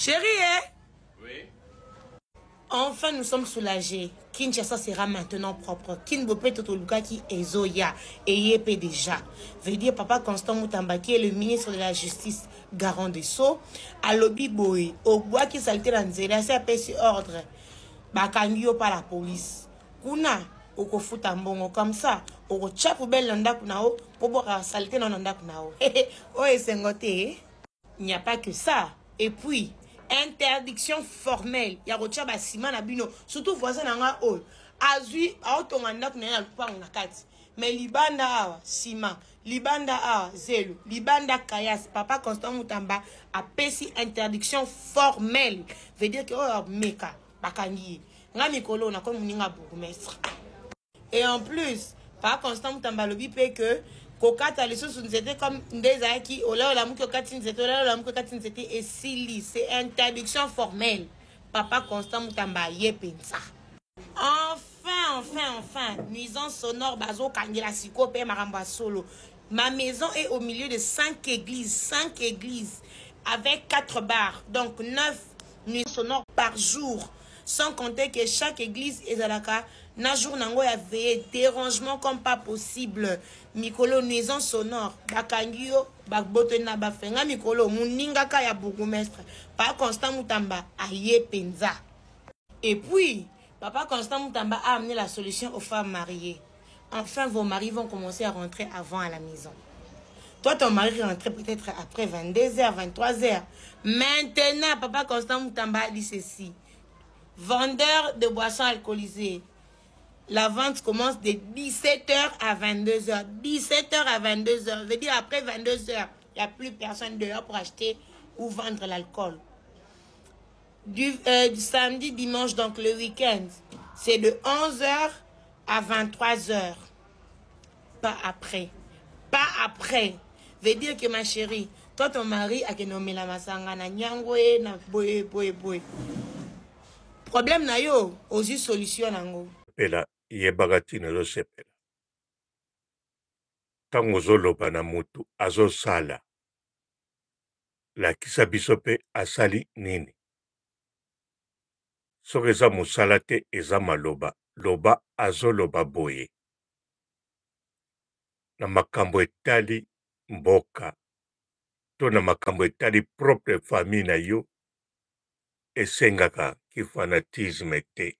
Chérie, hein? Oui. Enfin, nous sommes soulagés. Kinshasa sera maintenant propre. Kinbope Totoluka qui est Zoya et déjà. Veut dire Papa Constant Moutamba qui est le ministre de la Justice, garant des Sceaux. À Lobby Boy, au bois qui saltait dans Zéla, c'est appelé ordre. Bakangio par la police. Kuna, okofuta mbongo comme ça. Au pour dans ndaku nao, pour salter dans ndaku nao. Oh, eh? et Il n'y a pas que ça. Et puis, interdiction formelle ya kotia basima na bino surtout voisin na ngai oyo azwi aotonga ndako na ye na lupango na kati me libanda awa nsima libanda awa zelo libanda kayas papa constant mutamba apesi interdiction formelle veudire ke oyo ameka bakangi ye ngai mikolo oyo nakomi moninga bourgmestre et en plus papa constant mutamba alobi mpe ke kokata lisusu nzete comme nde ezalaki ola olamuki okati nzete ola olamuki okati nzete esili c'est interdiction formelle papa constant mutamba aye mpenza enfin enfin enfin nuisance sonore bazokangela sikoyo mpe makambo ya solo ma maison est au milieu de cinq églises cinq églises avec quatre bars donc neuf nuisances sonores par jour sans compter que chaque église ezalaka na jour nango ya veye dérangement comme pas possible mikolo nuisance sonore bakangio Bakbotena, bafenga mikolo ya papa constant mutamba aye penza. et puis papa constant mutamba a amené la solution aux femmes mariées enfin vos maris vont commencer à rentrer avant à la maison toi ton mari rentrait peut-être après 22h 23h maintenant papa constant mutamba dit ceci vendeur de boissons alcoolisées la vente commence de 17h à 22h. 17h à 22h. veut dire après 22h, il n'y a plus personne dehors pour acheter ou vendre l'alcool. Du, euh, samedi, dimanche, donc le week-end, c'est de 11h à 23h. Pas après. Pas après. veut dire que ma chérie, toi ton mari a nommé la masanga na na boye boye boye. Problème na yo, solution Et là, yebaka ntina ezosepela ntango ozoloba na motu azosala lakisa biso mpe asali nini soki eza mosala te eza maloba loba azoloba boye na makambo etali mboka to na makambo etali propre famille na yo esengaka kifanatisme te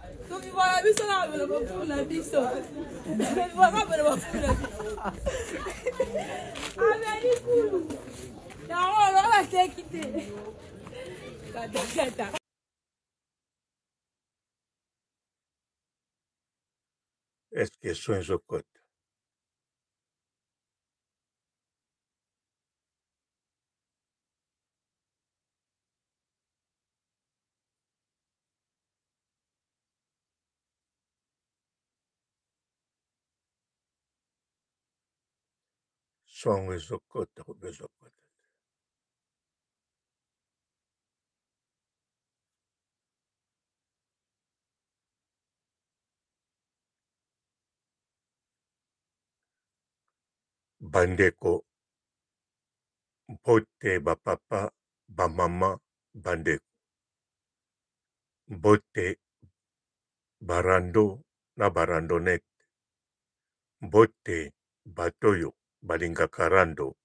tokivaka biso na kabelo mafulu na biso tokivaka kabelo mafulu na biso ameli kulu yango olobakeki te katakata est-ce que sont ezokota 정에서껏 하고 면서 껏. bandeko bote bapapa bamama bandeko bote barando na barandonete bote bato oyo balingaka rando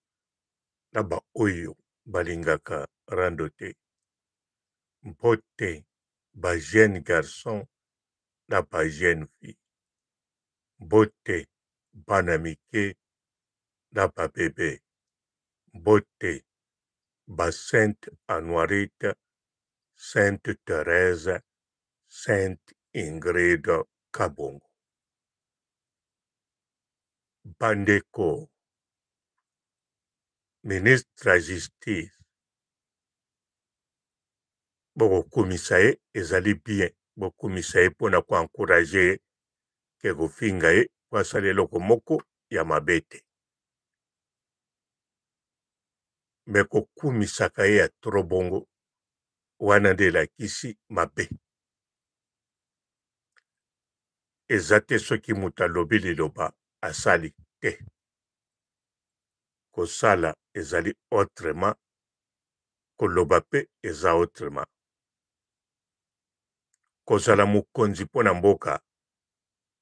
na baoyo balingaka rando te mpo te bajeune garçon na bajeune fille mbo te bana mike na babebe mbo te basainte anoirite sainte therese sainte ingrid kabongo bandeko ministre ya justice bokokumisa ye ezali bien bokumisa ye mpona koankourage ye ke kofinga ye po asala eloko moko ya mabe te me kokumisaka ye ya tro bongo wana nde elakisi mabe eza te soki moto alobi liloba asali te kosala ezali autrement koloba mpe eza autrement kozala mokonzi mpo na mboka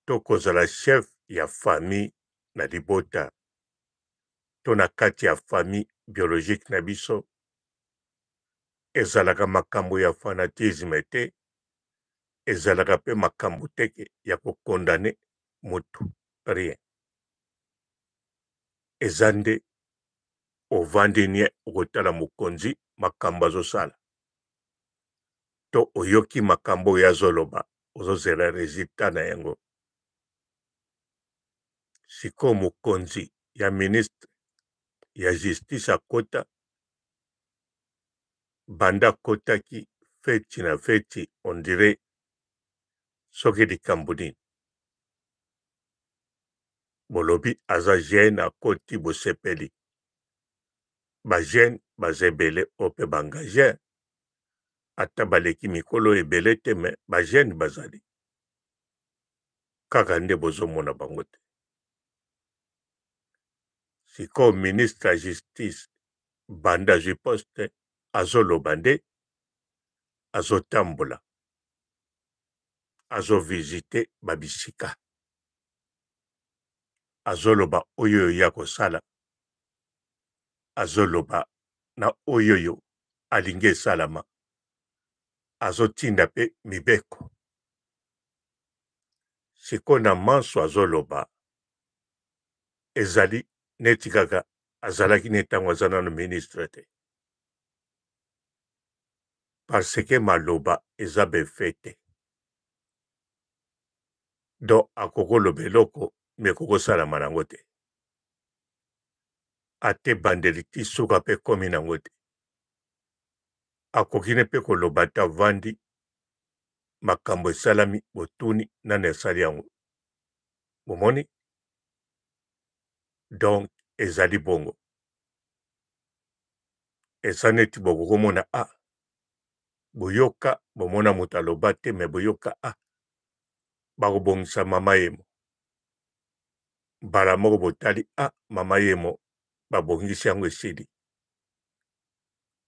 to kozala chef ya famille na libota to na kati ya famille biologique na biso ezalaka makambo ya fanatisme te ezalaka mpe makambo teke ya kokondane motu rien eza nde ovandini ye okotala mokonzi makambo azosala to oyoki makambo oyo azoloba ozozela resultat na yango sikoyo mokonzi ya ministre ya justice akota banda akotaki feti na feti ondire soki likambo nini molobi aza gene akoti bosepeli bajene baza ebele oyo mpe baengage ata baleki mikolo ebele te me bajene bazali kaka nde bozomona bango te sikoyo ministre ya justice banda azwi poste azoloba nde azotambola azovizite babisika azoloba oyo ya kosala azoloba na oyo oyo alingi esalama azotinda mpe mibeko siko na manso azoloba ezali neti kaka azalaki ne ntango aza nano ministre te parce ke maloba eza befe te don akokoloba eloko me ekokosalama nango te atebandeli ti suka mpe komi nango te akoki ne mpe koloba te avandi makambo esalami botuni nani asali yango bomoni donc ezali bongo eza neti bokokomona a boyoka bomona moto aloba te me boyoka a bakobongisa mama yemo mbala moko botali a mama yemo babongisi yango esili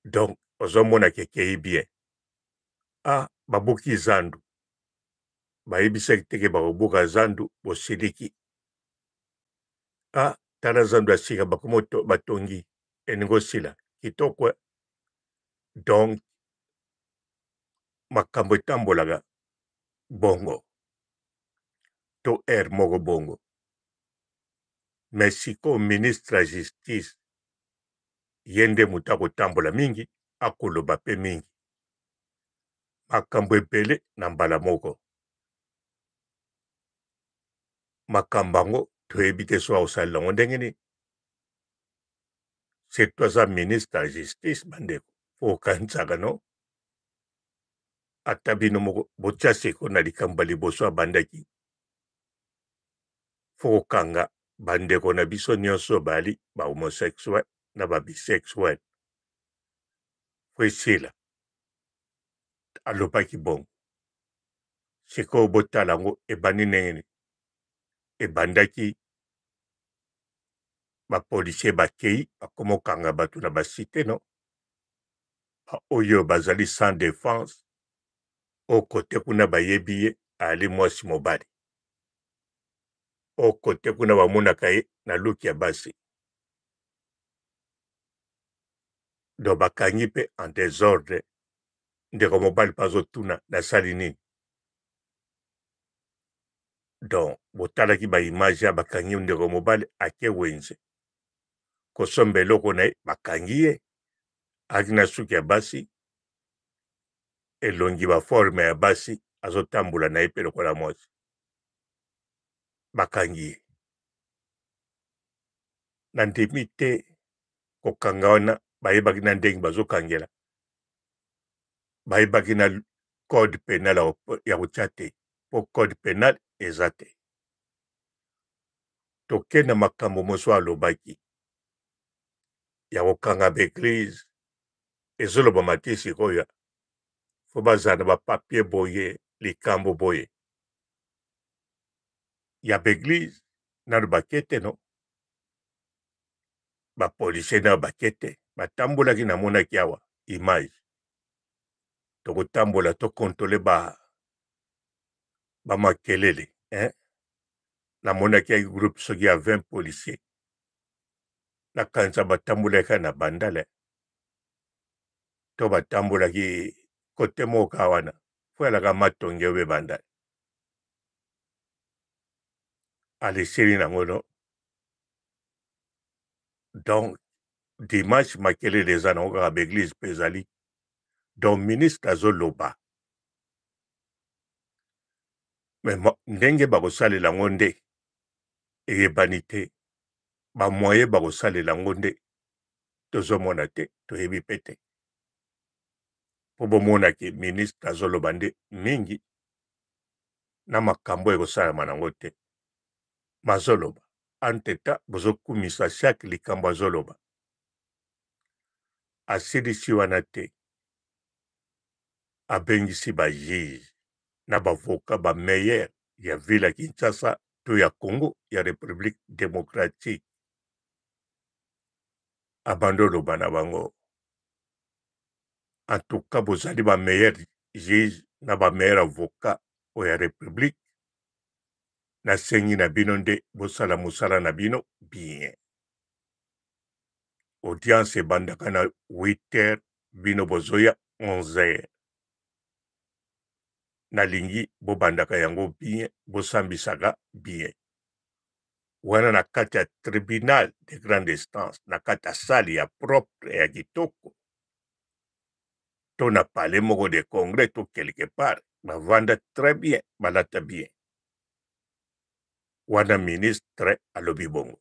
donc ozomona kekei bien a ah, babuki zandu bayebisaki teke bakobuka zandu bosiliki a ah, tala zandu ya sika bakomi batongi eningi osila kitoko eh. donc makambo etambolaka bongo to aire moko bongo me sikoyo ministre ya justice ye nde moto akotambola mingi akoloba mpe mingi makambo ebele na mbala moko makambo yango toyebi te so akosalela ngo ndenge nini surtout aza ministre ya justice bandeko po okanisaka no ata bino moko botya seko na likambo ya liboso abandaki fo kokanga bandeko na biso nyonso bali bahomosexuel na babisexuel priscilla alobaki bongo sikoyo botala yango ebandi ndenge ebandaki bapolisier bakei bakomokanga bato na basite no baoyo bazali sans défense okote kuna bayebi ye ali mwasi mobali oko te kuna bamonaka ye na luki ya basi do bakangi mpe en desordre ndeko mobali mpe azotuna nasali nini don botalaki baimage ya bakangi ndeko mobali ake wenze kosomba eloko na ye bakangi ye aki na suki ya basi elongi baforme ya basi azotambola na ye mpe lokola mwasi bakangi ye na ndimi te kokanga wana bayebaki na ndenge bazokangela bayebaki na code pénal ya kotia te mpo code pénal eza te toke na makambo mosusu alobaki ya kokanga baeglize ezoloba mati sikoyo fo bazala na bapapie boye likambo boye ya baeglize nano bakie teno bapolisier nano bakie te batambolaki namonaki awa image tokotambola tokontrole ba bamakelele eh? namonaki ya groupe soki ya 20 policier nakanisa batambolaki na bandala to batambolaki kote moko ka wana fo yalaka matonge obe bandala à leseri nango no donc dimanche makelele eza nango kaka baeglise mpe ezali donc ministre azoloba me ndenge bakosalela yango nde eyebani te bamoye bakosalela yango nde tozomona te toyebi mpe te mpo bomonaki ministre azoloba nde mingi na makambo ekosalama nango te bazoloba anteta bozokumisa chaque likambo azoloba asilisi wana te abengisi bajuge na bavoka bameyer ya ville ya kinshasa to ya congo ya république démocratique abandi oloba na bango antuka bozali bameyer juge na bameyer avoka oya république na sengi na bino nde bosala mosala na bino bien audience ebandaka na 8 heures bino bozoya 11 heures nalingi bobandaka yango bien bosambisaka bien wana na kati ya tribunal de grande instance na kati ya sale ya propre ya kitoko to na pale moko de congrès to quelque part bavanda très bien balata bien wana ministre alobi bongo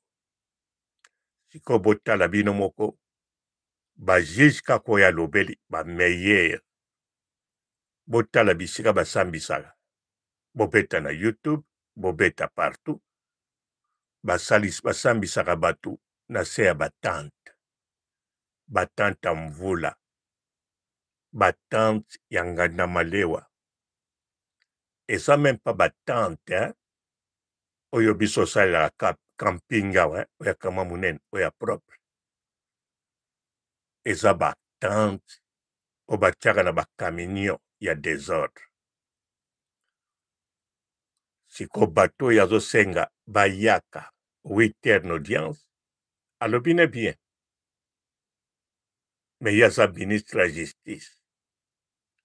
sikoyo botala bino moko bajuge kaka oyo alobeli bameyer botala bisika basambisaka bobeta na youtube bobeta partout basambisaka bato na se ya batante batante ya mvula batante ya nganda malewa eza meme mpa batante oyo biso osalelaka camping awa eh, oyo kama monene oyo ya propre eza batante oyo batiaka na bacamion ya desordre siko bato oyo azosenga bayaka witerne audience alobi ne bien me ye aza ministre ya justice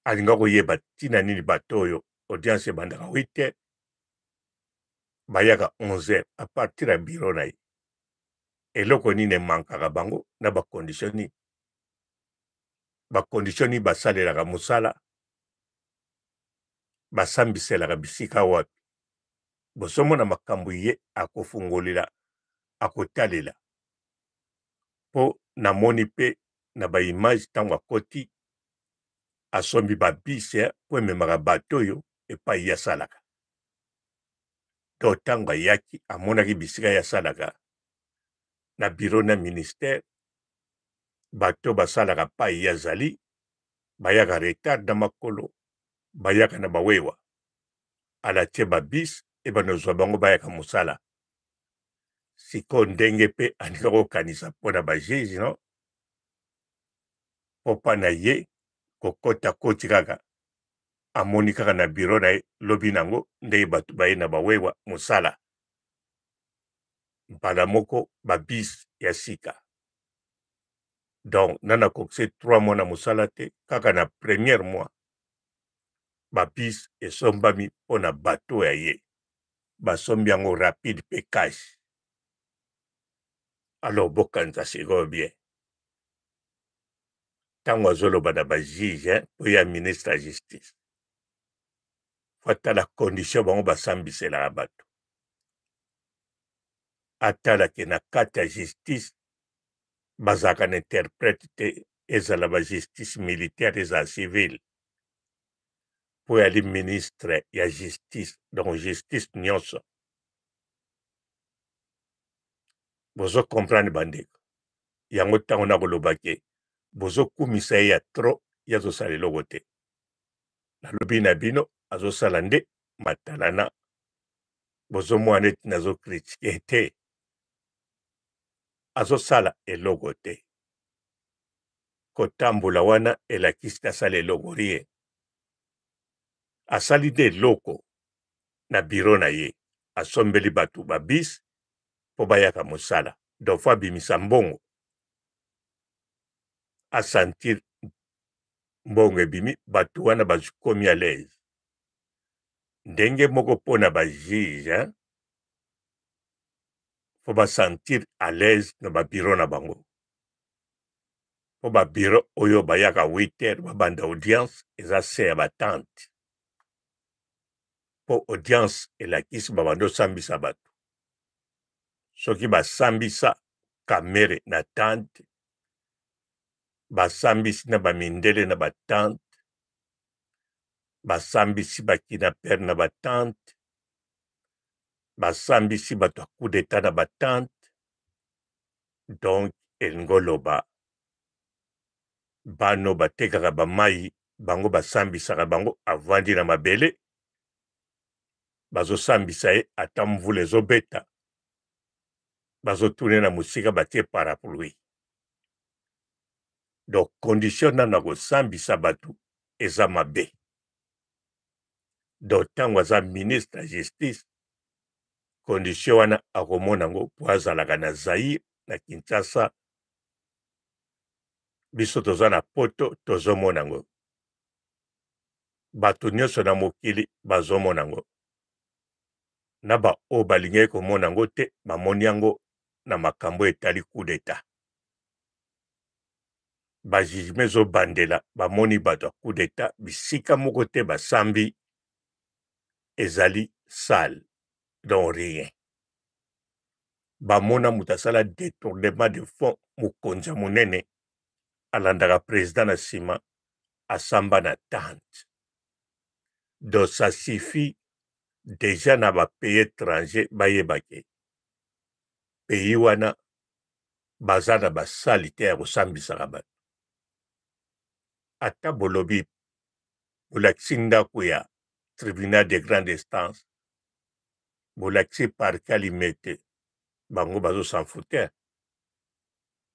alinga koyeba ntina nini bato oyo audience ebandaka witerne bayaka 11 heures à partir ya biro na ye eloko nini emankaka bango na bacondition nini bacondition nini basalelaka mosala basambiselaka bisika wapi bosomona makambo ye akofungolela akotalela mpo namoni mpe na baimage ntango akoti asombi babise mpo ememaka bato oyo epai asalaka to ntango ayaki amonaki bisika ye asalaka na biro na ministère bato basalaka pai ye azali bayaka retard na makolo bayaka na bawewa alatie babis ebanozwa bango bayaka mosala sikoyo ndenge mpe alinga kokanisa mpo na bajuge no popa na ye kokota koti kaka amoni kaka na biro na ye lobi na yango nde bato baye na bawewa mosala mbala moko babis ya sika donc nana kokise trois mois na mosala te kaka na première mois babis esombami mpo na bato ya ye basombi yango rapide mpe kashe alors bokanisa sikoyo bien ntango azoloba na bajuge mpo ya ministre ya justice fo atala condition bango basambiselaka bato atalake na kati ya justice bazalaka na interprete te ezala bajustice militaire ezala civile mpo yali ministre ya justice donc justice nyonso bozokomprendre bandeko yango ntango nakolobaki bozokumisa ye ya tro ya tosalela eloko te nalobi na bino azosala nde matalana bozomona neti nazokritike te azosala eloko te kotambola wana elakisi te asala eloko rie asali nde eloko na biro na ye asombeli bato babis mpo bayaka mosala dofo abimisa mbongo asentir mbongo ebimi bato wana bakomi a l'aise ndenge moko mpona bajuge mpo basentir a l'aise na babiro na bango mpo babiro oyo bayaka 8 heures babanda audience eza se ya batante mpo audience elakisi babanda osambisa bato soki basambisa kamere na tante basambisi na bamindele na batante basambisi bakidnapere na batante basambisi bato ya coup d'etat na batante donk elingo loba bano batekaka bamai bango basambisaka bango avandi na mabele bazosambisa ye ata mvula ezobeta bazotune na mosika batie parapluie donc condition nano ya kosambisa bato eza mabe do ntango aza ministre ya justice kondisio wana akomona yango mpo azalaka na zaire na kinshasa biso toza na poto tozomona yango bato nyonso na mokili bazomona yango na baoyo balingaki komona yango te bamoni yango na makambo etali coup d'etat bajugeme ezobandela bamoni bato ya coup d'etat bisika moko te basambi ezali sale don rien bamona moto asala détournement de fond mokonzi ya monene alandaka président na nsima asamba na tante don sa suffit deja na bapays étranger bayebake pays wana baza na basali te ya kosambisaka bato ata bolobi bolakisi ndako ya tribunal de grande instance bolakisi parke alimete bango bazosanfu te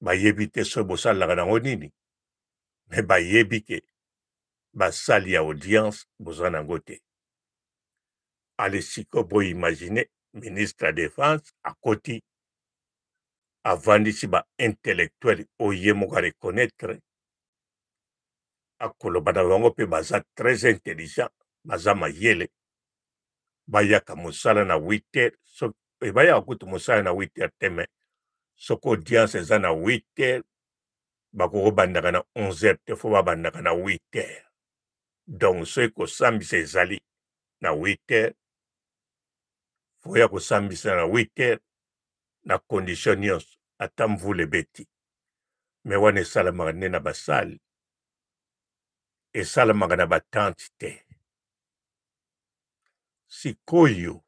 bayebi te soki bosalelaka nango nini me bayebi ke basali ya audience boza nango te ale siko boimagine ministre ya défense akoti avandisi baintellectuele oyo ye moko areconnaitre akoloba na bango mpe baza très intelligent baza mayele bayaka mosala na 8 heures so, e bayaka kutu mosala na 8 heures te me soki audience eza na 8 heures bakokobandaka na 11 heures te fo babandaka na 8 heures donc so ekosambisa ezali na 8 heures fo ya kosambisa na 8 heures na condition nyonso ata mvula ebeti me wana esalamaka nde na basali esalamaka na batante te sikoyo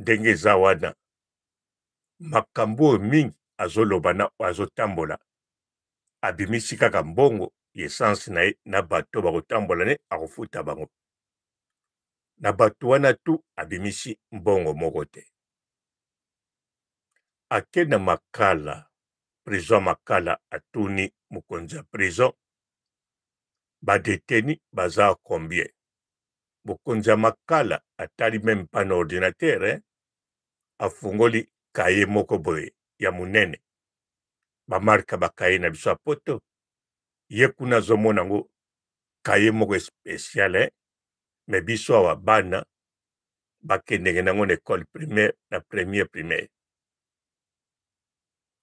ndenge eza wana makambo oyo mingi azoloba na oyo azotambola abimisi kaka mbongo yesansi na ye na bato bakotambola ne akofuta bango na bato wana tu abimisi mbongo moko te akenda makala prison makala atuni mokonzi ya prison badeteni baza combien mokonzi ya makala atali meme pa na ordinatere afungoli kaye moko boye ya monene bamarka bakaye na biso ya poto ye kuna azomona yango kaye moko spéciale me biso awa bana bakendenge nango na ekole primaire na premier primaire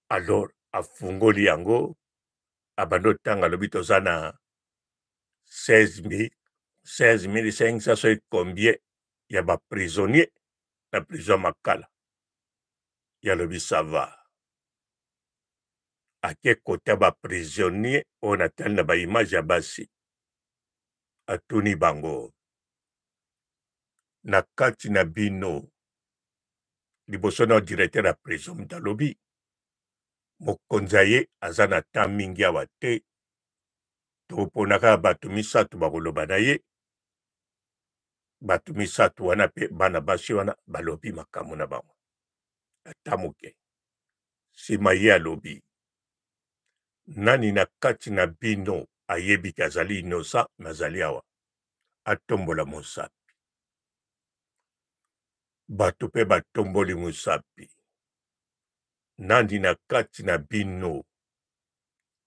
alors afungoli yango abandi otanga alobi toza na 16 000 16 500 so e combien ya baprisonnier na prison ya makala ya lobi sava ake kota baprisonnier oyo natali na baimage ya basi atuni bango na kati na bino liboso na directeur ya prison mutu alobi mokonzi aye aza na ntan mingi awa te to mpona kaka bato misato bakoloba na ye bato misato wana pe bana basi wana balobi makambo na bango ata moke nsima ye alobi nani na kati na bino ayebiki azali inosa me azali awa atombola mosapi bato mpe batomboli mosapi nani na kati na bino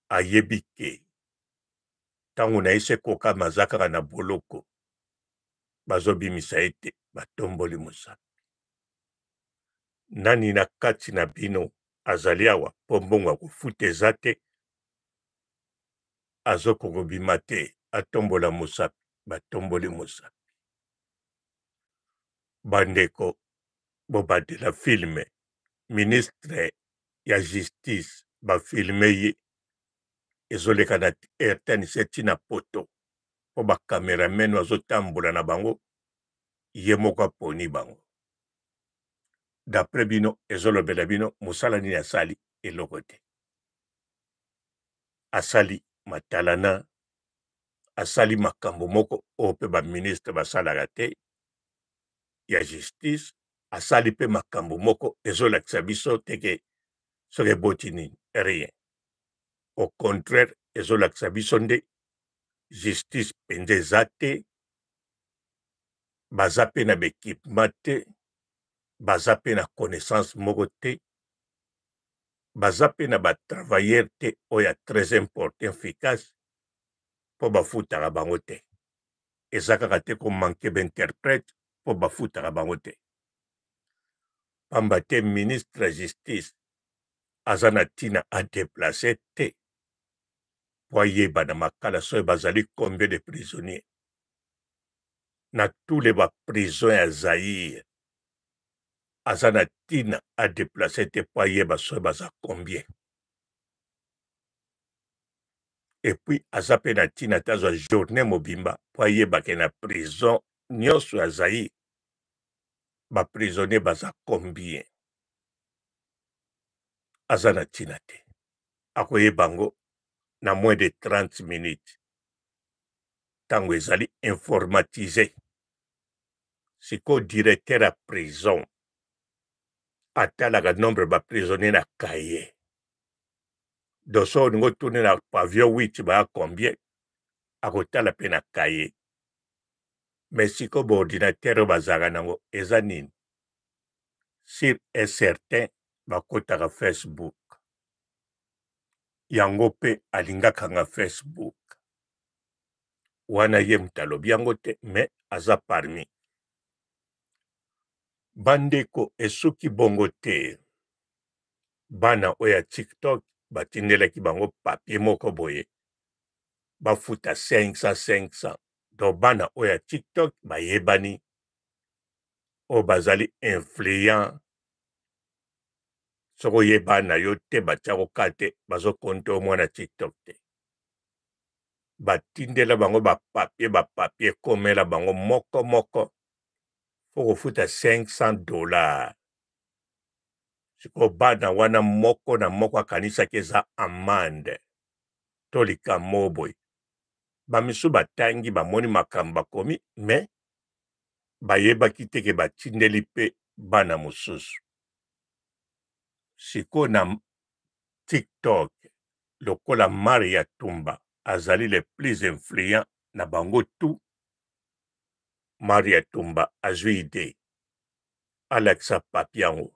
ayebi ke ntango na ye se kokama aza kaka na boloko bazobimisa ete batomboli mosala nani na kati na bino azali awa mpo mbongo akofuta eza te azokokobima te atombola mosapi batomboli mosapi bandeko bobadela filme ministre ya justice bafilme ye ezoleka na rtnc ntina poto mpo bacameramene azotambola na bango ye moko aponi bango dapres bino ezolobela bino mosala nini asali eloko te asali matalana asali makambo moko oyo mpe baministre basalaka te ya justice asali mpe makambo moko ezolakisa biso teke soki eboti nini rien au contraire ezolakisa biso nde justice mpenza eza te baza pe na baekipema te baza pe na connaissance moko te baza pe na batravailleur te oyo ya très important efficace mpo bafutaka bango te eza kaka te komanke bainterprète mpo bafutaka bango te pamba te ministre ya justice aza na ntina adeplace te po ayeba na makalaso oyo bazali combien de prisonniers? na tous les baprison à zaire Azanatine a déplacé adeplace te po ayeba baza combien Et puis Azanatine a ntina journée mobimba po ayebake na prison nyonso ya zaire baprisonnier baza combien aza a ntina te akoyeba bango? na moins de 30 minutes ntango ezali informatise sikoyo directeur ya prison atalaka nombre baprisonnier na kaye doso olingo tuni na pavio 8 baya combien akotala mpe na kaye me sikoyo baordinatere oyo bazalaka nango eza nini sur e certain bakotaka facebook yango mpe alingaka nga facebook wana ye moto alobi yango te me aza parmi bandeko esuki bongo te bana oyo ya tiktok batindelaki bango papie moko boye bafuta 500-500 donc bana oyo ya tiktok bayebani oyo bazali influent soko oyeba na yo te batya koka te bazokonte omwana tiktok te batindela bango bapapie bapapie ekomela bango moko moko fo kofuta 500 dollar sikoyo bana wana moko na moko akanisaki eza amande to likambo boye bamisu batangi bamoni makambo bakomi me bayebaki teke batindeli mpe bana mosusu sikoyo tiktok lokola mari ya tumba azali le plus influent na bango tu mari ya tumba azwi ide alakisa papi yango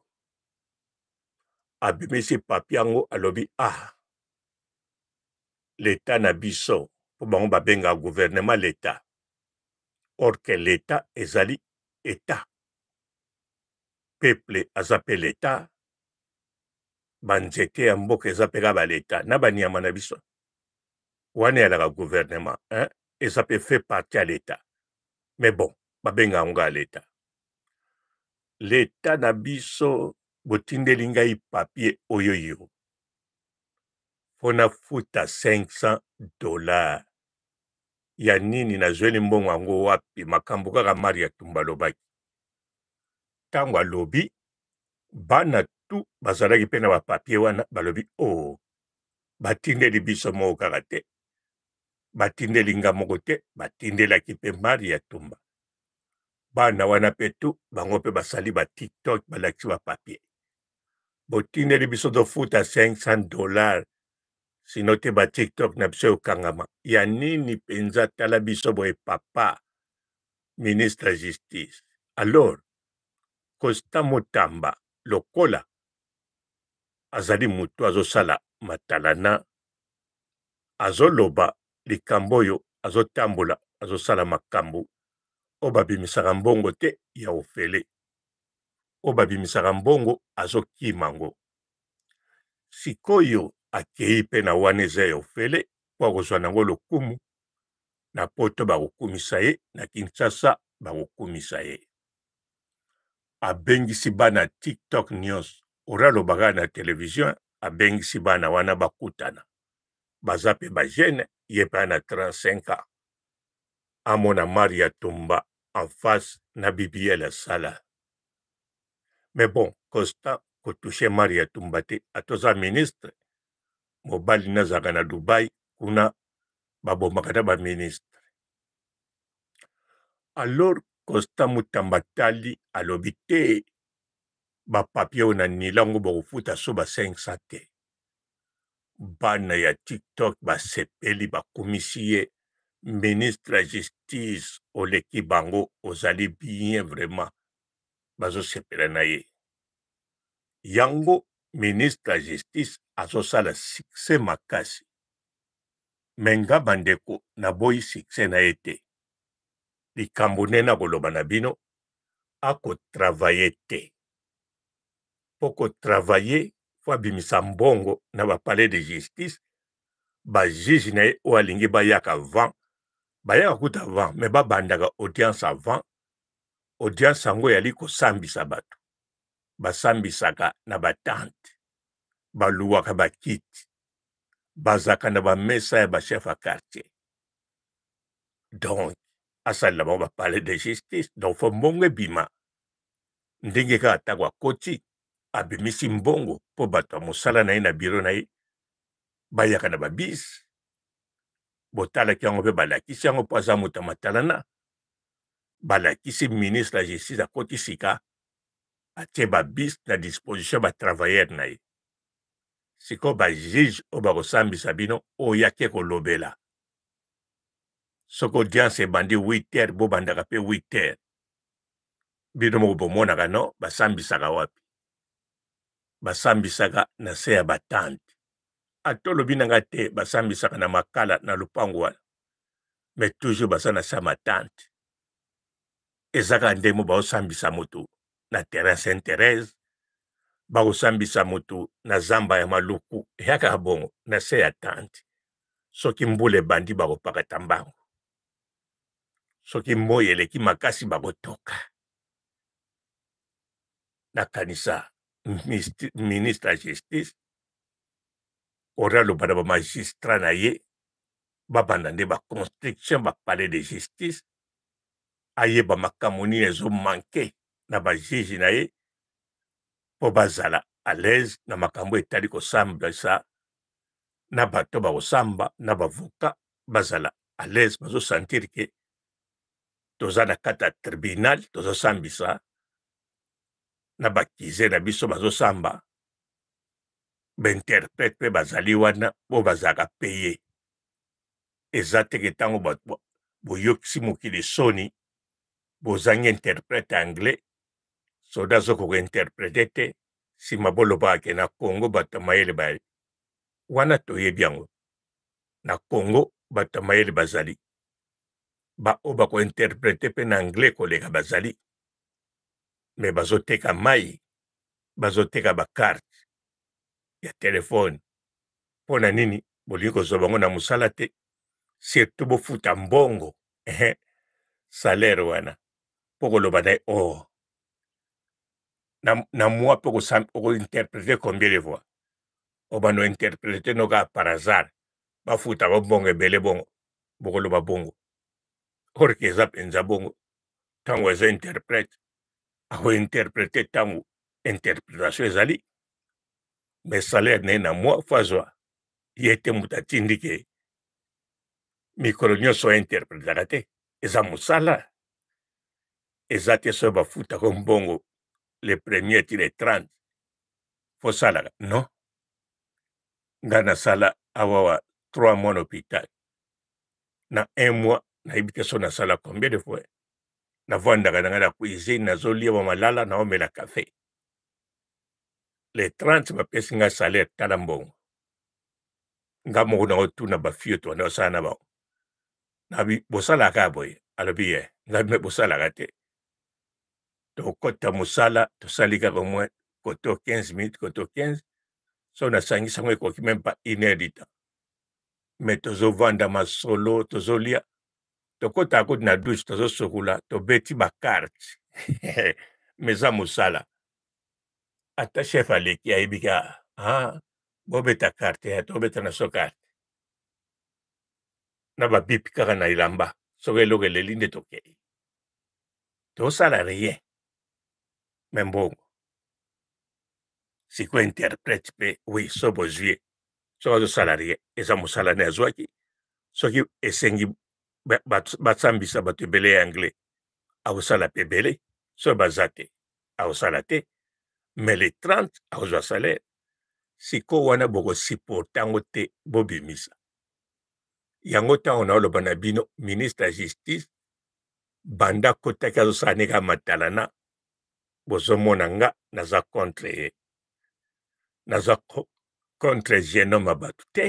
abimisi papi yango alobi ah leta na biso mpo bango babengaka gouvernement leta orke leta ezali eta peuple aza mpe leta banzete ya mboka eza mpe ka baleta na banyama na biso wana eyalaka gouvernement hein? eza mpe fait partie ya leta mais bon babenga yango ya leta leta na biso botindeli ngai papier oyo yo mpo nafuta 500 dollar ya nini nazweli mbongo yango wapi makambo kaka mari atumba alobaki ntango alobi bana tu bazalaki mpe na bapapie wana balobi o oh, batindeli biso moko kaka te batindeli nga moko te batindelaki mpe mari ya tumba bana wana mpe tu bango mpe basali batiktok balakisi bapapie botindeli biso tofuta 500 dollar sino te batiktok na biso ekokangama ya nini mpenza tala biso boye papa ministre ya justice alors costa motamba lokola azali moto azosala matalana azoloba likambo oyo azotambola azosala makambo oyo babimisaka mbongo te ya ofele oyo babimisaka mbongo azokimango sikoyo akei mpe na wana eza ya ofele mpo akozwa nango lokumu na poto bakokumisa ye na kinshasa bakokumisa ye abengisi bana tiktok nyonso oralobaka na televizio abengisi bana wana bakutana baza mpe bajene ye mpe na 35 ans amona maria tumba en face na bibiele asala me bon constant kotushe maria tumba te atoza ministre mobali nazalaka na dubai kuna babomaka na baministre alors constant mutambatali alobi te bapapie oyo na nila yango bakofuta so ba 500 te bana ya tiktok basepeli bakomisi ye ministre ya justice oleki bango ozali bien vraiment bazosepela na ye yango ministre ya justice azosala sukse makasi me nga bandeko naboyi sukse na ye te likambo nde nakoloba na bino akotravaye te mpo kotravaye mpo abimisa mbongo na bapalais de justice bajuge na ye oyo alingi bayaka avant bayaka kuta avant me babandaka audience avant audience yango yali kosambisa bato basambisaka na batante baluwaka bakiti bazaka na bamesa ya bachef ya quartier donc asalela bango bapalais de justice donc fo mbongo ebima ndenge kaka ntango akoti abimisi mbongo mpo bato ya mosala na ye na biro na ye bayaka na babisi botalaki yango mpe balakisi yango mpo aza moto ya matalana balakisi ministre ya justice akoti sika atie babis na disposition ya batravailleur na ye sikoyo bajuge oyo bakosambisa bino oyaki kolobela soki audience ebandi 8 heures bobandaka mpe 8 heures bino moko bomonaka no basambisaka wapi basambisaka na se ya batante atolobi nanga te basambisaka na makala na lopango wana me toujours baza na se ya matante eza kaka ndemo baosambisa moto na terrain saint therese bakosambisa moto na zamba ya maluku eya kaka bongo na se ya tante soki mbula ebandi bakopakata mbango soki moi eleki makasi bakotoka na kanisa ministre ya justice oralo bana bamagistrat na ye babanda nde baconstruction bapalais de justice ayeba makambo nini ezomanke na bajuge na ye mpo bazala à l'aise na makambo etali kosamblisa na bato bakosamba na bavoka bazala à l'aise bazosentir ke toza na kati ya tribunal tozosambisa na bakize na biso bazosamba bainterprete mpe bazali wana oyo bazalaka peye eza teke ntango bato boyokisi mokili soni bozangi interprete anglais soda azokoka interprete te nsima bolobaka ke na congo bato mayele ba wana toyebi yango na congo bato mayele bazali baoyo bakointerprete mpe na anglais koleka bazali me bazoteka mai bazoteka bakarte ya telefone mpo na nini bolingi kozwa bango na mosala te surtout bofuta mbongo ehe salere wana mpo koloba na ye o oh. na, na moi mpo okointerprete combien de fois obana oh, ointerprete nokaa par hasard bafuta babongo ebele bongo bokoloba bongo orke eza mpenza bongo ntango eza interprete akointerprete ntango interpretation ezali me salaire na ye na mwa fo azwa ye te moto atindi ke mikolo nyonso ainterpretaka te eza mosala eza te soki bafutako mbongo le premier ti le 30 fosalaka non nga nasala awawa trois mois na hôpital na un mois nayebi te so nasala combien de fois navandaka na ngai na cuisine nazolia bamalala naomela kafe le 30 bapesi ngai salaire tala mbongo nga moko nango tuna bafio to wana osala na bango nabi bosalaka boye alobi ye ngai bosalaka te tokɔta mosala tosali kaka omoi koto 15 minutes koto 15 so nasangisango ekoki meme pa une heure du temps me tozovanda masolo tozolia tokɔtaka koti na dushe tozosokola tobeti bakarte me eza mosala ata chef aleki ayebi ka ah, bobeta karte eh, tobeta na so karte na babipi kaka na elamba soki eloko eleli nde tokei tosala rien me mbongo siko interprete mpe wi so bozwie soki azosala rien eza mosala nde azwaki soki esengi basambisa bato ebele ya anglais akosala mpe ebele soki baza te akosala te mais le 30 akozwa salaire siko wana bokosiportango te bobimisa yango ntango naoloba na bino ministre ya justice banda akotaki azosala ndenge amatalana bozomona nga naza contre ye naza contre genome ya bato te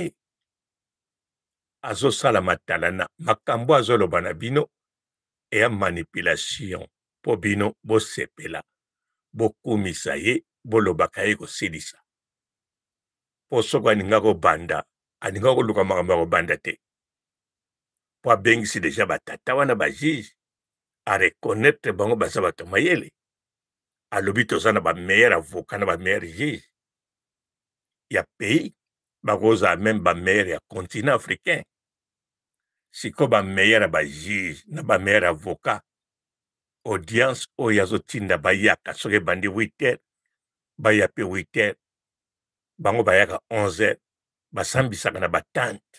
azosala matalana makambo azoloba na bino eya manipulation mpo bino bosepela bokumisa ye bolobaka ye kosilisa mpo soko aninga kobanda aninga koluka makambo ya kobanda te mpo abengisi deja batata wana bajuge areconnaitre bango baza bato mayele alobi toza na bameilleur avocat na bameilleur juge ya pays bakozala meme bameilleur ya continent africain sikoyo bameyer ya bajuge na bameyer ya avocat audience oyo azotinda bayaka soki ebandi 8 heures baya mpe 8 heures bango bayaka 11 heures basambisaka na batante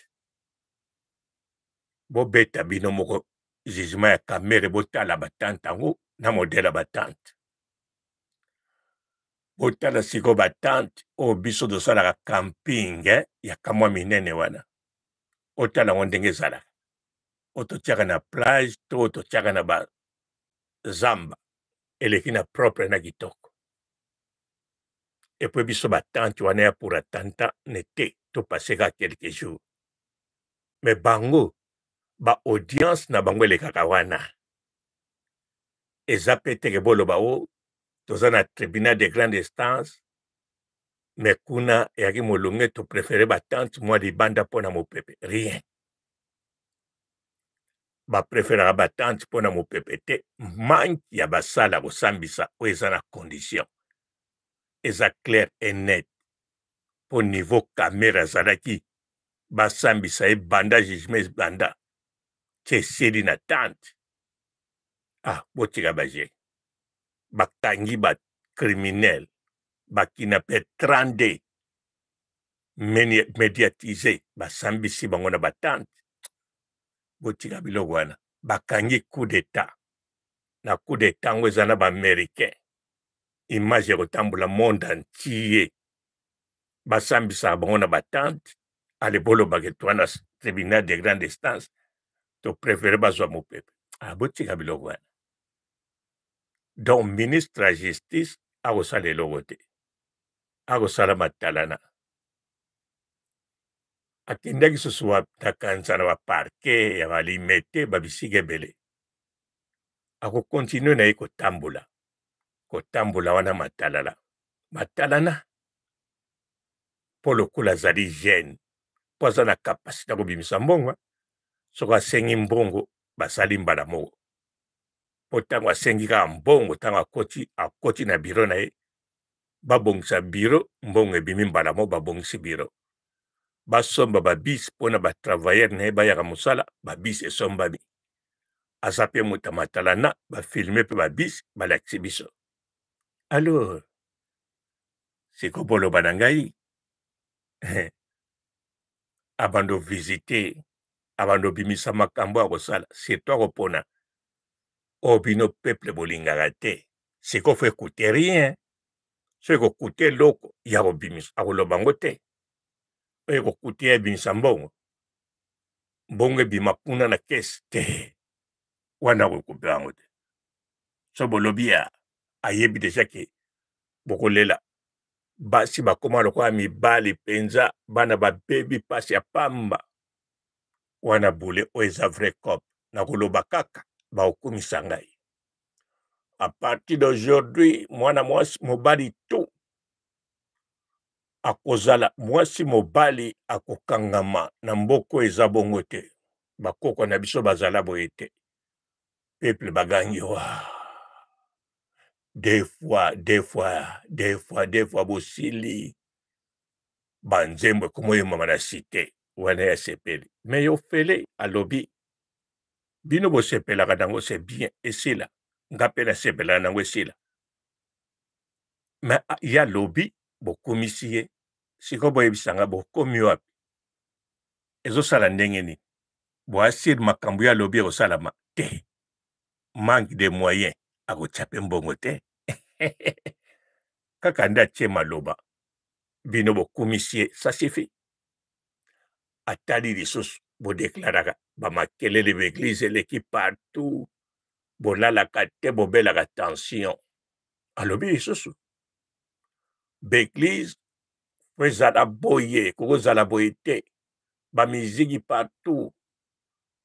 bobeta bino moko jugement ya kamere botala batante yango na modele ya batante botala sikoyo batante oyo biso tosalaka camping eh, ya kamwa minene wana otala yango ndenge ezalaka ototiaka na plage to ototiaka na bazamba eleki na propre na kitoko epo biso batante wana ya pour atanta ne te topaseka quelque jour me bango baaudience na bango elekaka wana eza mpe teke boloba o toza na tribunal de grande instance me kuna eyaki molonge topréféré batante mwa libanda mpo na mopepe rien bapreferaka batante mpo na mopepe te manke ya basala kosambisa oyo eza na condition eza claire et net mpo niveau camere azalaki basambisa ye banda jugement ebanda ti esili na tante ah botika baje bakangi bacriminel bakinape 32 médiatise basambisi bango na batante botika biloko wana bakangi coup d'etat na coup d'etat yango eza na baaméricain image ya kotambola monde entier basambisaka bango na batante alebolobaka etu wana tribunal de grande instance to préféré bazwa mopepe abotika ah, biloko wana donc ministre ya justice akosala eloko te akosala matalana akendaki susu bakanisa na baparke ya balimete babisika ebele akokontinue na ye kotambola kotambola wana matalala matalana mpo lokola azali gene mpo aza na kapasite ya kobimisa mbongo soko asengi mbongo basali mbala moko mpo ntango asengi kaka mbongo ntango akoti akoti na biro na ye babongisa biro mbongo ebimi mbala moko babongisi biro basomba babisi mpona batravailleur na ye bayaka mosala babisi esombami aza mpe moto matalana bafilme mpe babisi balakisi biso alors siko boloba na ngai eh, abando visite abando bimisa makambo ya kosala surtout akopona oyo oh, bino peuple bolingaka te siko fo ekute rien so ekokute eloko ya kobimisa akoloba ngo te ekokutia ebimisa mbongo mbongo ebima kuna na kesi te wana kokupe yango te so bolobi ya ayebi deja ke bokolela basi bakoma lokola mibali mpenza bana babebi mpasi ya pamba wana bule oyo eza vrai cope nakoloba kaka baokumisa ngai apartir d'aujourd'hui mwana mwasi mobali tu akozala mwasi mobali akokangama na mboko eza bongo te bakoko na biso bazala boye te peple bagangi wa de fois de fois de fois de fois bosili banzembo ekomoyemama na site wana ya sepeli me yofele alobi bino bosepelaka nango se bien esila nga mpe nasepelaka nango esila me ye alobi bokumisi ye sikoyo boyebisanga bokomi wapi ezosala ndenge nini boasir makambo ya alobi ekosalama te manque de moyen akotya mpe mbongo te kaka nde atie maloba bino bokumisi ye sa suffit atali lisusu bodeklaraka bamakelele baeglize eleki partout bolalaka te bobelaka tension alobi lisusu baeglize po ezala boye kokozala boye te bamiziki partout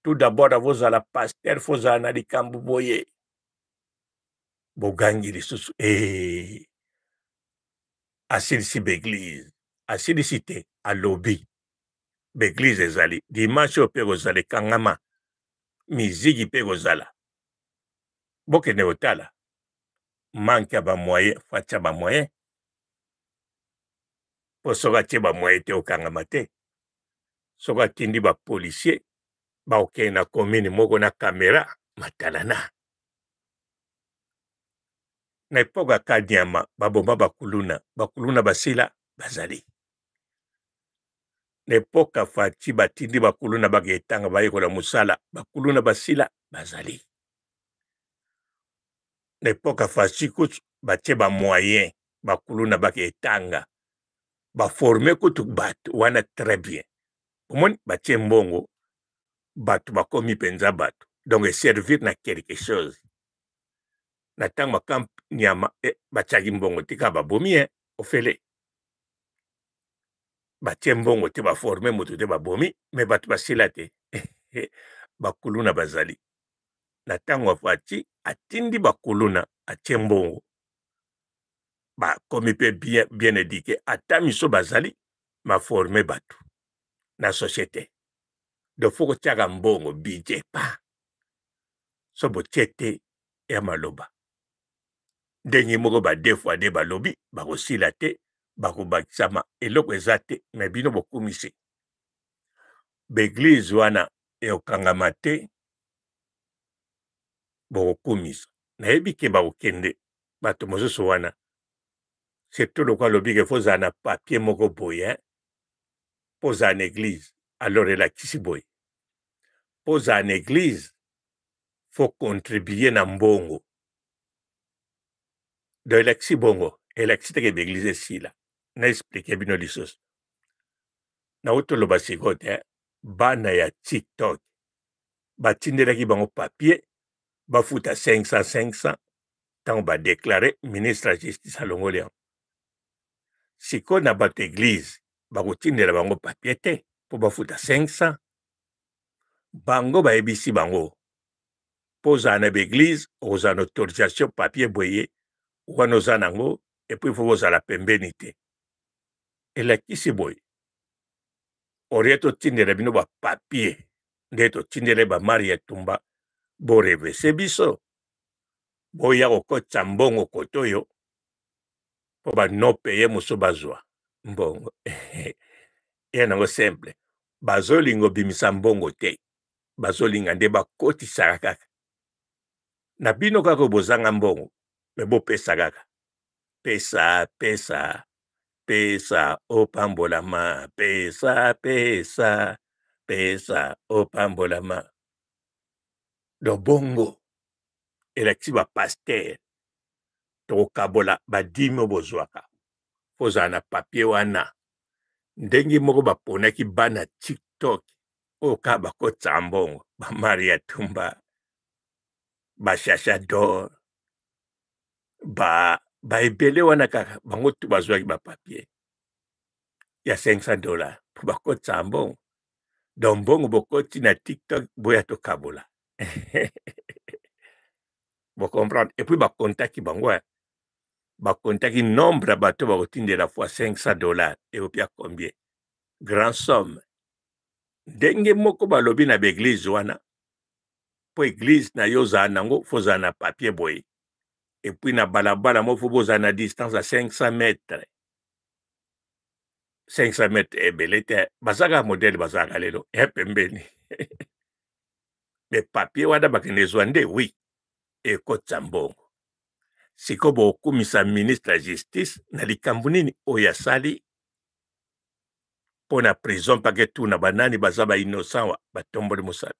tout dabord akozala paster fozala na likambo boye bogangi lisusu e asilisi baeglize asilisi te alobi baeglize ezali dimanche oyo mpe kozala ekangama miziki mpe kozala bokende kotala manke ya bamoyen fatia bamoyen mpo soki atie bamwa ete okangama te soki atindi bapolisier baokende na komini moko na kamera matalana na epoka ya kadiama baboma bakuluna bakuluna basila bazali na epoka fati batindi bakuluna baketanga bayekola mosala bakuluna basila bazali na epoka fasi kutu batie bamoyen bakuluna baketanga baforme kutu bato wana tres bien omoni batie mbongo bato bakomi mpenza bato donc eservir na quelque chose na ntango bakampani ya eh, batiaki eh, mbongo te kaka babomi e ofele batie mbongo te baforme moto te babomi me bato basila te eh, eh, bakuluna bazali na ntango avati atindi bakuluna atie mbongo bakomi mpe bien, bien édike ata miso bazali baforme bato na société do fo kotiaka mbongo bidje pa so botie te ya maloba ndenge moko bade fois de balobi bakosila te bakobakisama eloko eza te me bino bokumisi beglize wana ekokangama te bokokumisa nayebi ke bakokende bato mosusu wana surtout loko alobiki foza na papie moko boye mpo za na eglize alors elakisi boye mpo za na eglize fo kontribue na mbongo don elakisi bongo elakisi teke beeglize esila na explike bino lisusu nauti toloba sikoyo te bana ya tiktok batindelaki bango papie bafuta 500 500 ntango badeklare ministre ya justice alongoli yango sikoyo na bato eglize bakotindela bango papie te mpo bafuta 500 bango bayebisi bango mpo ozala na baeglize okozala na autorisation papie boye wana oza nango epui fo kozala pembeni te elakisi boye orie totindela bino bapapie nde totindela bamari ya tumba borevese biso boya kokɔtisa mbongo kote oyo mpo banopeye mosusu bazwa mbongo ye nango simple bazolinga obimisa mbongo te bazolinga nde bakotisaka kaka na bino kaka bozanga mbongo me bopesa kaka pesa pesa pesa opambolama pesa pesa pesa opambolama lobongo elakisi bapaster tokokabola badimi oyo bozwaka kozala na papie wana ndenge moko baponaki bana tiktok oyo kaka bakotsa mbongo bamaria tumba bashasha dor ba baebele wana kaka bango tu bazwaki bapapie ya 500 dollar mpo bakotsa mbongo don mbongo bokoti na tiktok boya tokabola bocomprendre epuis bakontaki bango bakontaki nombre ya bato bakotindela fois 500 dollar eyopia combien grand somme ndenge moko balobi na baeglize wana mpo eglize na yo ozala nango fozala na papier boye epuis na balabala mo fo bozala na distance ya 500 metre 500 metre ebele te bazalaka modele bazalaka lelo e pembeni me papier wana bakende ezwa nde wi ekotisa mbongo sikoyo bokumisa ministre ya justice na likambo nini oyo asali mpo na prison mpake tuna banani baza bainnocent batomboli mosala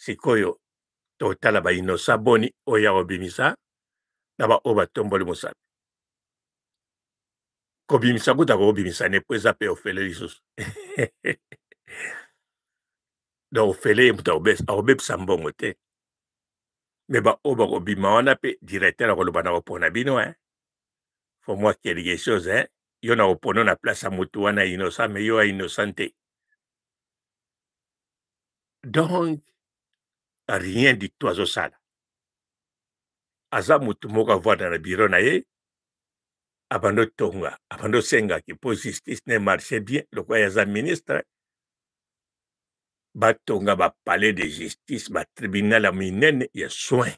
sikoyo totala bainnocent boni oyo akobimisa na baoyo batomboli mosala kobimisa kuta kobimisa ne po eza mpe ofele lisusu donc ofele ye moto akobebisa mbongo te me ba oyo oh, bakobima oh, wana mpe directeur akoloba na kopona bino e fo mwa quelque chose e yo na kopona na place ya motu wana innocent me yo ya innocent te donc rien du tout azosala aza motu moko avanda na biro na ye abandotonga abandosenga ki po justice ne marche bien lokola ye aza ministre batonga bapalais de justice batribunal ya minene ya soin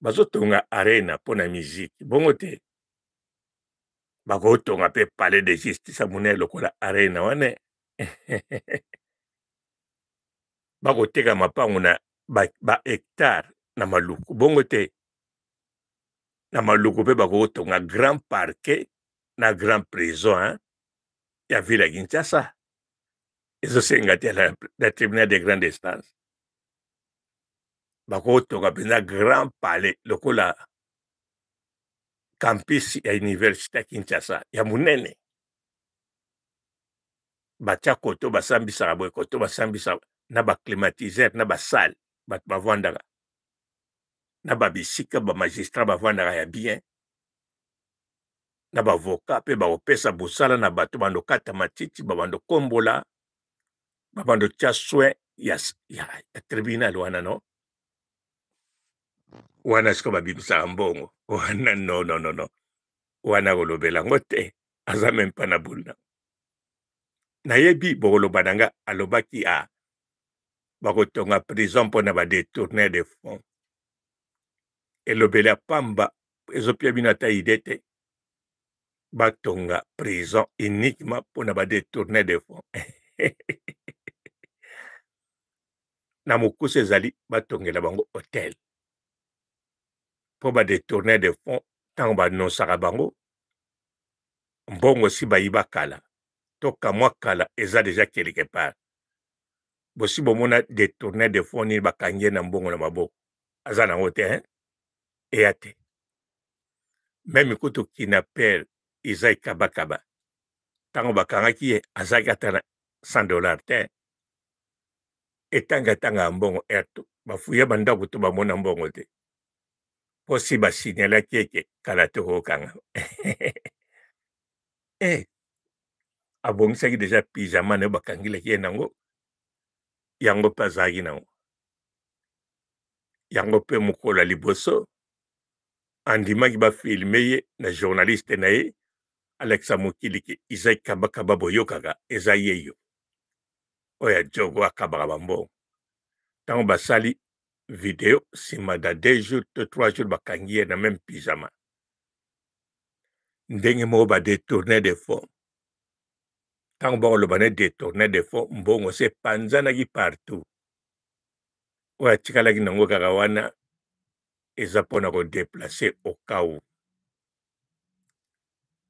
bazotonga arena mpo na miziki bongo te bakotonga mpe palais de justice ya monene lokola arena wana bakoteka mapango na bahectare ba na maluku bongo te na maluku mpe bakotonga grand parquet na grand prison ya ville ya kinshasa eso se engatea la, la tribunal de grande instance bakotonga mpenza grand palais lokola campus ya université ya kinshasa ya monene batia koto basambisaka boye koto basambisaka na baclimatisere na basale bato bavandaka na babisika bamagistrat bavandaka ya bien na bavoka mpe bakopesa bosala na bato bandokata matiti babando kombola mapandochiswe ya, ya, ya tribunal wana no wana siko babimisaka mbongo wana no no no no wana kolobelango te aza meme mpa na bule nango nayebi bokoloba na nga alobaki a bakotonga prison mpona badetourner de fond elobeli ya pamba ezopia bino ata ide te batonga prison uniquement mpona badetourner de fond na mokusu ezali batongela bango hotel mpo badetourner de fond ntango banonsaka bango mbongo si bayiba kala to kamwa kala eza deja quelque part bosi bomona détourner de fond nini bakangi ye na mbongo na maboko aza nango te hein? eya te meme kutu kinaper eza ekabakaba ntango bakangaki ye azalaki ata na 100 dollar te etanga-etanga ya mbongo erto bafuya bandako to bamona mbongo te mpo si basinyelaki eke kala te kokanga e eh! abongisaki deja pijama na yo bakangilaki ye nango yango mpe azalaki nango yango mpe mokolo ya liboso andimaki bafilme ye na journaliste na ye alexa mokiliki ezai kabakaba boyokaka eza ye yo oyo ya jogo akabaka bango ntango basali video nsima da deux jour to trois jour bakangi ye na meme pijama ndenge moko badetourne de fond ntango bakoloba ne detourne de fond mbongo se epanzanaki partout oyo atikalaki nango kaka wana eza mpona kodeplace okau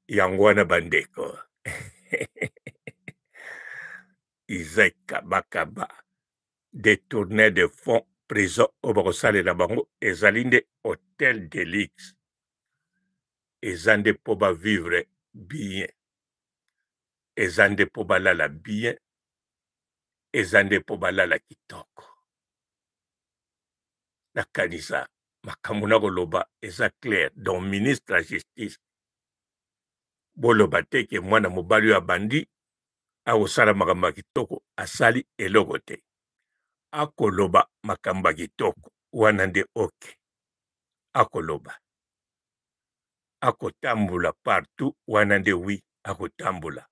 yango wana bandeko isaac bakaba détourne de fond prison oyo bakosalela bango ezali nde hotel de luxe eza nde mpo bavivre bien eza nde mpo balala bien eza nde mpo balala kitoko nakanisa makambo na koloba eza claire donc ministre ya justice boloba te ke mwana mobali oyo abandi akosala makambo ya kitoko asali eloko te akoloba makambo ya kitoko wana nde oke akoloba akotambola partout wana nde wi akotambola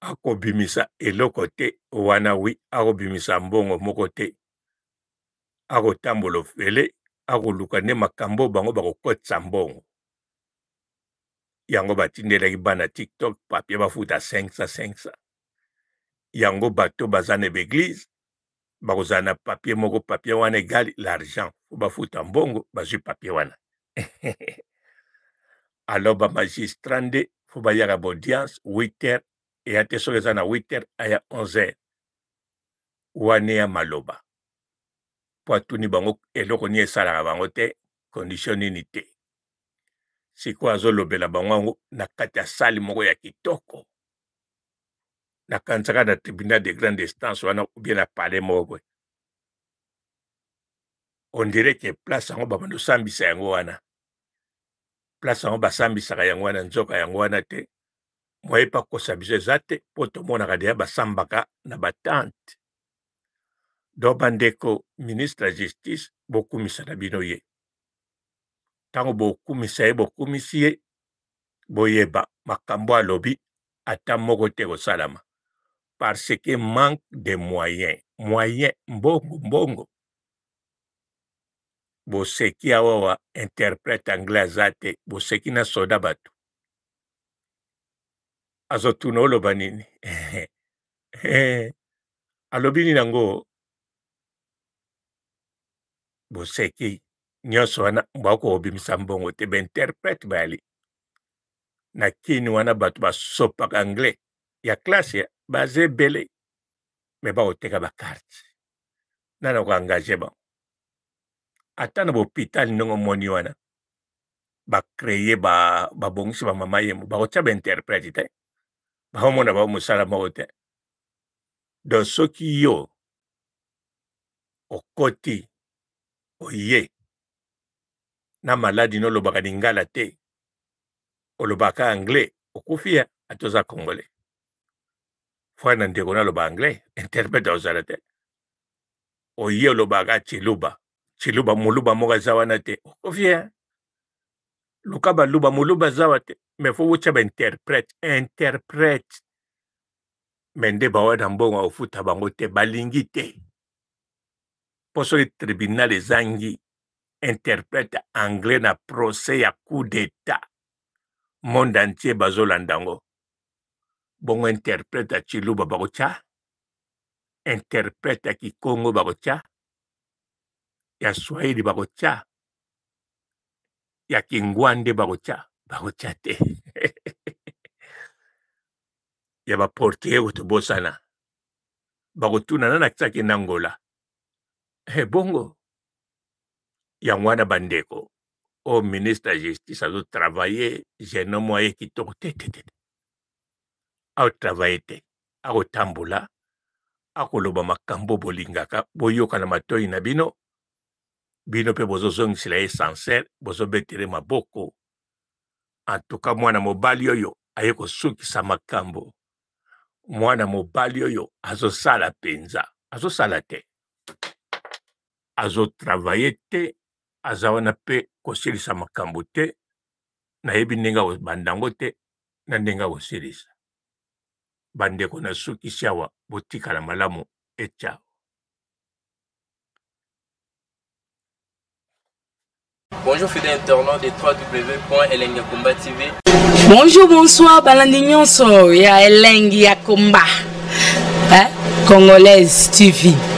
akobimisa eloko te wana wi akobimisa mbongo moko te akotambola ofele akoluka nde makambo bango bakokotisa mbongo yango batindelaki bana tiktok papie bafuta 500 500 yango bato baza na baeglize bakozala na papie moko papie wana egali l'argent fo bafuta mbongo bazwi papie wana alors bamagistrat nde fo bayaka baaudience 8 heure eya te soki eza na 8 heure aya 11 heure wana ya maloba po atuni bango eloko nini esalaka bango te kondition nini te sikoyo azolobela bango na kati ya sale moko ya kitoko na kanisa kaka na tribunal de grande instance wana obie na palais moko boye ondire ke place yango babanda osambisa yango wana place yango basambisaka yango wana nzoka yango wana te moyebi akosa biso eza te mpo tomonaka deya basambaka na batante donc bandeko ministre ya justice bokumisana bino ye ntango bokumisa ye bokumisi ye boyeba makambo alobi ata moko te kosalama parce que manque de moyen moyen mbongo mbongo boseki awa wa interprete anglais aza te boseki na soda bato azotuna oloba nini alobi nini yango boseki nyonso wana bwako kobimisa mbongo te bainterprete bayali na kini wana bato basopaka anglais ya klase baza ebele me bakoteka bakarte nana koengage bango ata na bopitali ndenge omoni wana bakreye babongisi ba bamama yembo bakotia bainterprete te baomona bao mosala moko te don soki yo okoti oye na maladi no olobaka lingala te olobaka anglais okufi ya ate oza congolais foi na ndeko na aloba anglais interprete ozala te oye olobaka chiluba chiluba moluba moko aza wana te okufi ya luka baluba moluba aza wa te me fo wutya bainterprete interprete me nde bawa na mbongo ofuta bango te balingi te mpo soki tribunal ezangi interprète anglais na procès ya coup d'état monde entier bazolanda yango bongo interprète ya chiluba bakotya interprète ya kikongo bakotya ya swahili bakotya ya kingwande bakotya bakotya te ya baportugais kotobosana bakotuna nana akisaki na ngola ebongo eh, yango wana bandeko oyo oh, ministre ya justice azotravaille jeune homme aye kitoko te tetete aotravaille te akotambola akoloba makambo bolingaka boyokana matoi na bino bino mpe bozozongisela ye sancer bozobetele maboko antuka mwana mobali oyo aye kosukisa makambo mwana mobali oyo azosala mpenza azosala te azotravaille te aza wana mpe kosilisa makambo te nayebi ndenge bandango te na ndenge akosilisa bandeko nasukisi awa botikala malamu etyao Bonjour fidèles internautes de www.elengakomba TV. Bonjour, bonsoir, balandi nyonso ya Elengi Yakomba. Hein? Congolaise TV.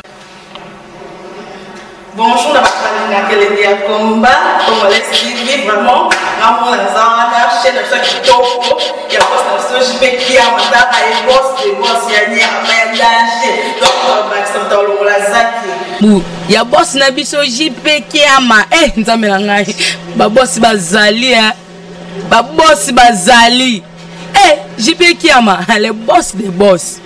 bonjour na bakalina kelenge ya komba congolaislivi vraiment ngamona nzanda chaine na biso ya kitoko ya bose na biso jipekia mataka ebose ebose ya nyerama ya dage donc bakisa moto alongola zaki ya bosi na biso jipekiama e eh, nzambe na ngai babosi bazali e babosi bazali e eh, jipekiama le boss de boss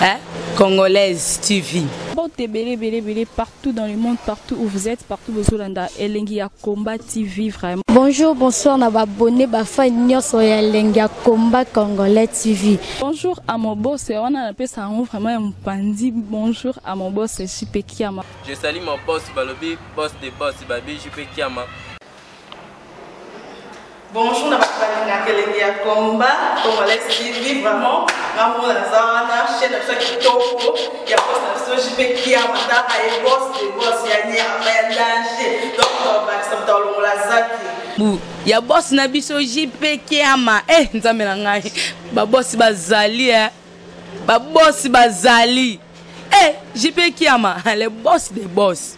Hein? Congolaise TV. Bon Partout dans le monde, partout où vous êtes, partout où vous êtes, Elengi Combat TV, vraiment. Bonjour, bonsoir, on a abonné à Nyoso Elengi Combat Congolais TV. Bonjour à mon boss, on a appelé ça vraiment un bandit. Bonjour à mon boss, suis Kiyama. Je salue mon boss, Balobi, boss de boss, Babi, JP Kiama. Bonjour, na kelenge ya komba congolais tv vraiment ngambo naza wana chaine na biso ya kitoko ya bos na biso jipe kiamataka ye bos de bos ya nyama ya danger donc tobakisa moto alongola zaki ya bosi na biso jipe kiama e eh, nzambe na ngai babosi bazali e babosi bazali e eh, jipe kiama le boss de boss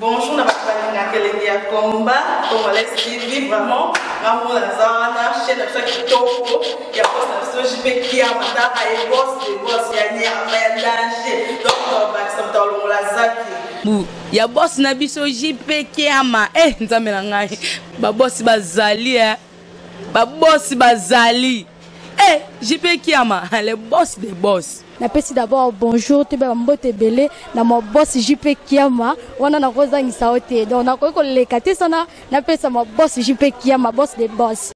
bonjour na bato balinga kelenge ya komba congolais tv vraiment ngamona aza wana chaine na biso ya kitoko ya bose na biso jpe kiama taka ye bose de bose ya nyama ya danger donc bakisa moto alongola zaki ya bosi na biso jpe kiama e eh, nzambe na ngai babosi bazali e eh. babosi bazali e eh, jpe kiama le bosi de bosi napesi d'abord bonjour toyebaka mbote ebele na mabosi ju mpe kiama wana nakozangisa yo te donc nakoki koleka te sana napesa mabosi ju mpe kiama bosi de bosi